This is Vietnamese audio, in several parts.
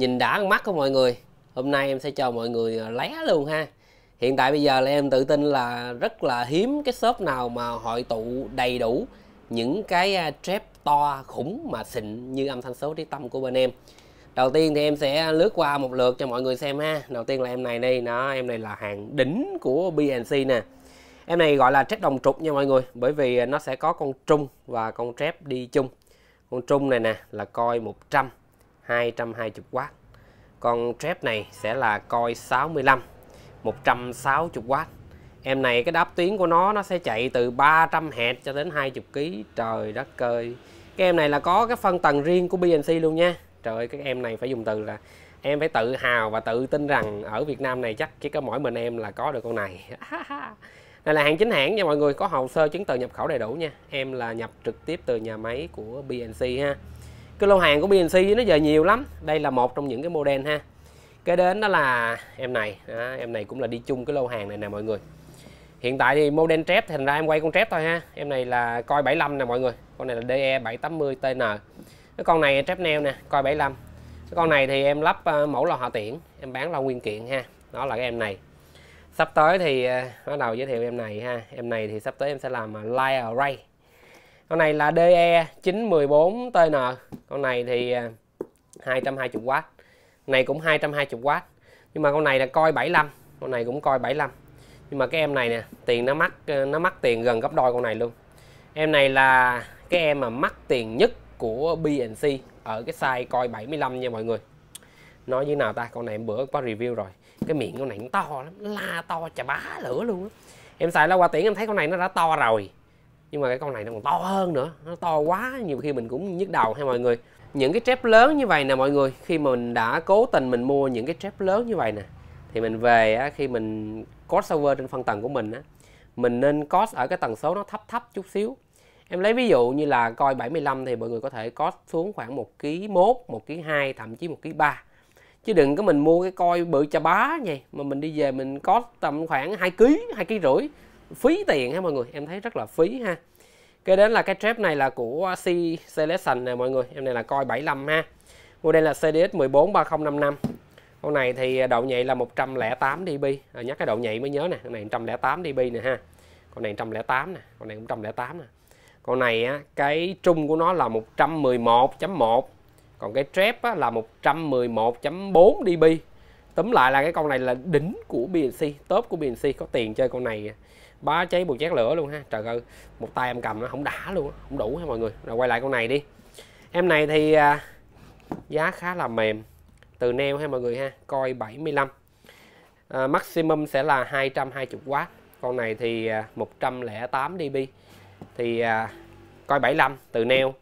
nhìn đã mắt của mọi người hôm nay em sẽ cho mọi người ờ, lé luôn ha hiện tại bây giờ là em tự tin là rất là hiếm cái shop nào mà hội tụ đầy đủ những cái ờ, trap to khủng mà xịn như âm thanh số trí tâm của bên em đầu tiên thì em sẽ lướt qua một lượt cho mọi người xem ha đầu tiên là em này đi nó em này là hàng đỉnh của bnc nè em này gọi là trap đồng trục nha mọi người bởi vì nó sẽ có con trung và con trap đi chung con trung này nè là coi 100 220W con trap này sẽ là coi 65 160W em này cái đáp tuyến của nó nó sẽ chạy từ 300 Hz cho đến 20 kg trời đất ơi cái em này là có cái phân tầng riêng của BNC luôn nha trời ơi các em này phải dùng từ là em phải tự hào và tự tin rằng ở Việt Nam này chắc chỉ có mỗi mình em là có được con này Đây là hàng chính hãng nha mọi người, có hồ sơ chứng từ nhập khẩu đầy đủ nha. Em là nhập trực tiếp từ nhà máy của BNC ha cái lô hàng của BNC nó giờ nhiều lắm đây là một trong những cái model ha cái đến đó là em này đó, em này cũng là đi chung cái lô hàng này nè mọi người hiện tại thì model trép thành ra em quay con trép thôi ha em này là coi 75 nè mọi người con này là DE 780 TN cái con này trép neo nè coi 75 cái con này thì em lắp ờ, mẫu lò họ tiện em bán lo nguyên kiện ha đó là cái em này sắp tới thì ờ, bắt đầu giới thiệu em này ha em này thì sắp tới em sẽ làm ờ, live array con này là DE 914TN con này thì 220W à, này cũng 220W nhưng mà con này là coi 75 con này cũng coi 75 nhưng mà cái em này nè tiền nó mắc ờ, nó mắc tiền gần gấp đôi con này luôn em này là cái em mà mắc tiền nhất của BNC ở cái size coi 75 nha mọi người nói như nào ta con này em bữa có review rồi cái miệng con này nó to lắm la to chà bá lửa luôn á em xài lâu qua tiễn em thấy con này nó đã to rồi nhưng mà cái con này nó còn to hơn nữa nó to quá nhiều khi mình cũng nhức đầu hay mọi người những cái trép lớn như vậy nè mọi người khi mà mình đã cố tình mình mua những cái trép lớn như vậy nè thì mình về á, khi mình code server trên phân tầng của mình á, mình nên code ở cái tần số nó thấp thấp chút xíu em lấy ví dụ như là coi 75 thì mọi người có thể code xuống khoảng một ký 1, 1 kg 2 thậm chí một ký ba chứ đừng có mình mua cái coi bự chà bá vậy mà mình đi về mình code tầm khoảng hai ký hai ký rưỡi phí tiền ha mọi người em thấy rất là phí ha kế đến là cái trap này là của C Selection nè mọi người em này là coi 75 ha model là CDX 143055 con này thì độ nhạy là 108 dB à, nhắc cái độ nhạy mới nhớ nè con này 108 dB nè ha con này 108 nè con này cũng 108 nè con này á, cái trung của nó là 111.1 còn cái trap á, là 111.4 dB tóm lại là cái con này là đỉnh của BNC top của BNC có tiền chơi con này bá cháy một chén lửa luôn ha trời ơi một tay em cầm nó không đã luôn không đủ ha mọi người rồi quay lại con này đi em này thì à, giá khá là mềm từ neo ha mọi người ha coi 75 à, maximum sẽ là 220W con này thì à, 108 dB thì à, coi 75 từ neo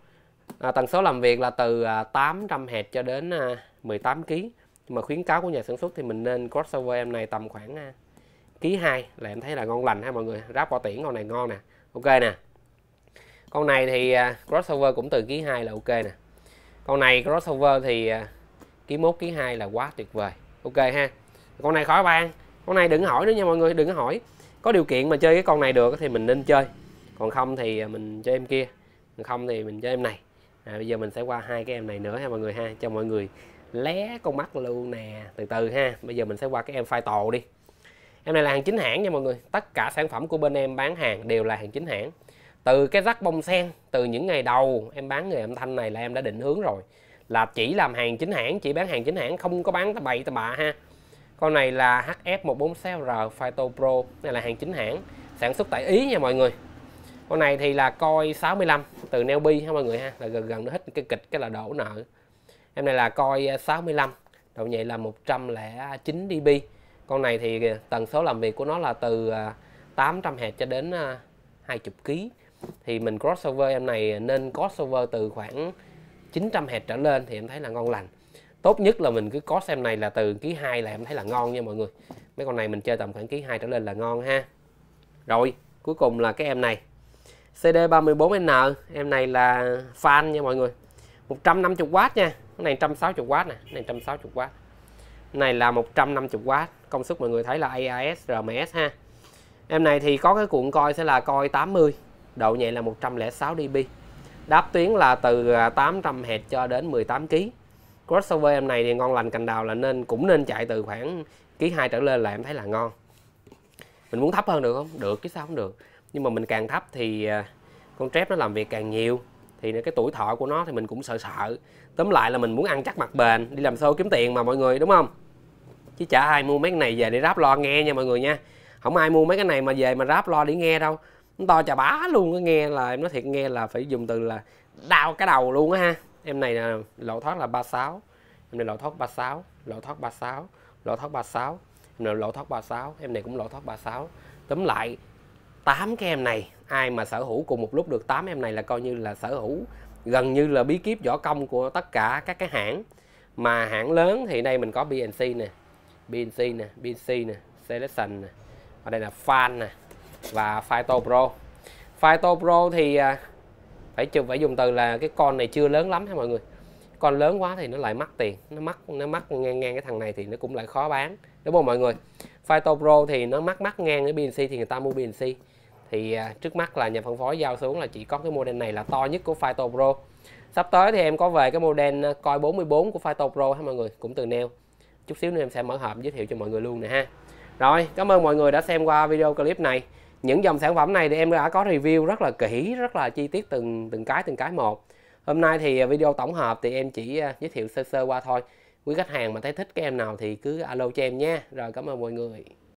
à, tần số làm việc là từ à, 800 Hz cho đến à, 18 kg mà khuyến cáo của nhà sản xuất thì mình nên crossover em này tầm khoảng à, ký hai là em thấy là ngon lành ha mọi người ráp bỏ tiễn con này ngon nè ok nè con này thì à, crossover cũng từ ký hai là ok nè con này crossover thì à, ký mốt ký hai là quá tuyệt vời ok ha con này khỏi ban con này đừng hỏi nữa nha mọi người đừng hỏi có điều kiện mà chơi cái con này được thì mình nên chơi còn không thì à, mình chơi em kia còn không thì mình chơi em này à, bây giờ mình sẽ qua hai cái em này nữa ha mọi người ha cho mọi người lé con mắt luôn nè từ từ ha bây giờ mình sẽ qua cái em phai tồ đi em này là hàng chính hãng nha mọi người tất cả sản phẩm của bên em bán hàng đều là hàng chính hãng từ cái rắc bông sen từ những ngày đầu em bán nghề âm thanh này là em đã định hướng rồi là chỉ làm hàng chính hãng chỉ bán hàng chính hãng không có bán tà bậy tà bạ ha con này là HF146R Phyto Pro này là hàng chính hãng sản xuất tại Ý nha mọi người con này thì là coi 65 từ Nelby ha mọi người ha là gần gần nó hết cái kịch cái là đổ nợ em này là coi 65 độ nhạy là 109 dB con này thì à, tần số làm việc của nó là từ 800 à, Hz cho đến 20 à, kg thì mình crossover em này nên crossover từ khoảng 900 Hz trở lên thì em thấy là ngon lành tốt nhất là mình cứ có xem này là từ ký 2 là em thấy là ngon nha mọi người mấy con này mình chơi tầm khoảng ký 2 trở lên là ngon ha rồi cuối cùng là cái em này CD34N em này là fan nha mọi người 150W nha cái này 160W nè cái này 160W này là 150W công suất mọi người thấy là AIS RMS ha em này thì có cái cuộn coi sẽ là coi 80 độ nhẹ là 106 dB đáp tuyến là từ 800 à, Hz cho đến 18 kg crossover em này thì ngon lành cành đào là nên cũng nên chạy từ khoảng ký 2 trở lên là em thấy là ngon mình muốn thấp hơn được không được chứ sao không được nhưng mà mình càng thấp thì à, con trép nó làm việc càng nhiều thì cái tuổi thọ của nó thì mình cũng sợ sợ tóm lại là mình muốn ăn chắc mặt bền đi làm show kiếm tiền mà mọi người đúng không chứ chả ai mua mấy cái này về để ráp lo nghe nha mọi người nha không ai mua mấy cái này mà về mà ráp lo để nghe đâu nó to chà bá luôn á nghe là em nói thiệt nghe là phải dùng từ là đau cái đầu luôn á ha em này là lộ thoát là 36 em này lộ thoát 36 lộ thoát 36 lộ thoát 36 em này lộ thoát 36 em này cũng lộ thoát 36 tóm lại 8 cái em này ai mà sở hữu cùng một lúc được 8 em này là coi như là sở hữu gần như là bí kíp võ công của tất cả các cái hãng mà hãng lớn thì đây mình có BNC nè BNC nè BNC nè Selection nè và đây là Fan nè và Phyto Pro Phyto Pro thì à, phải chụp phải dùng từ là cái con này chưa lớn lắm ha mọi người con lớn quá thì nó lại mắc tiền nó mắc nó mắc ngang ngang cái thằng này thì nó cũng lại khó bán đúng không mọi người Phyto Pro thì nó mắc mắc ngang cái BNC thì người ta mua BNC thì à, trước mắt là nhà phân phối giao xuống là chỉ có cái model này là to nhất của Phyto Pro sắp tới thì em có về cái model à, coi 44 của Phyto Pro ha mọi người cũng từ neo chút xíu nữa em sẽ mở hộp giới thiệu cho mọi người luôn nè ha rồi cảm ơn mọi người đã xem qua video clip này những dòng sản phẩm này thì em đã có review rất là kỹ rất là chi tiết từng từng cái từng cái một hôm nay thì à, video tổng hợp thì em chỉ giới thiệu sơ sơ qua thôi quý khách hàng mà thấy thích cái em nào thì cứ alo cho em nha rồi cảm ơn mọi người